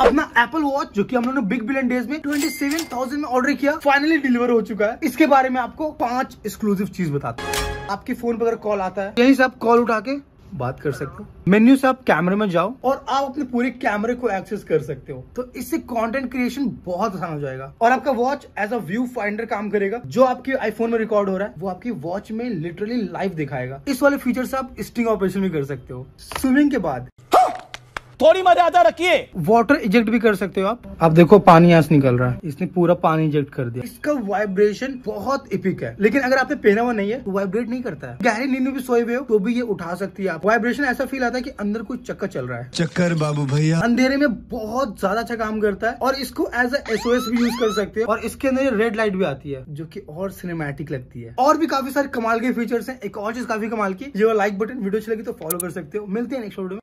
अपना Apple watch जो कि हम लोगों ने बिग बिलियन डेज में 27,000 में ऑर्डर किया फाइनली डिलीवर हो चुका है इसके बारे में आपको पांच एक्सक्लूसिव चीज बताते हैं आपके फोन पर अगर कॉल आता है यही से आप कॉल उठा के बात कर सकते हो मेन्यू से आप कैमरे में जाओ और आप अपने पूरे कैमरे को एक्सेस कर सकते हो तो इससे कंटेंट क्रिएशन बहुत आसान हो जाएगा और आपका watch as a viewfinder काम करेगा जो आपके आईफोन में रिकॉर्ड हो रहा है वो आपकी वॉच में लिटरली लाइव दिखाएगा इस वाले फीचर से आप स्टिंग ऑपरेशन भी कर सकते हो स्विमिंग के बाद थोड़ी मर्यादा रखिए वाटर इजेक्ट भी कर सकते हो आप आप देखो पानी यहाँ से निकल रहा है इसने पूरा पानी इजेक्ट कर दिया इसका वाइब्रेशन बहुत इपिक है लेकिन अगर आपने पहना हुआ नहीं है तो वाइब्रेट नहीं करता है गहरी नींद में भी सोए हुए हो तो भी ये उठा सकती है आप वाइब्रेशन ऐसा फील आता है की अंदर कोई चक्कर चल रहा है चक्कर बाबू भैया अंधेरे में बहुत ज्यादा अच्छा काम करता है और इसको एज एसओएस भी यूज कर सकते हो और इसके अंदर रेड लाइट भी आती है जो की और सिनेमेटिक लगती है और भी काफी सारे कमाल के फीचर्स है एक और चीज काफी कमाल की जो लाइक बटन वीडियो अच्छी लगी तो फॉलो कर सकते हो मिलते हैं नेक्स्ट वीडियो में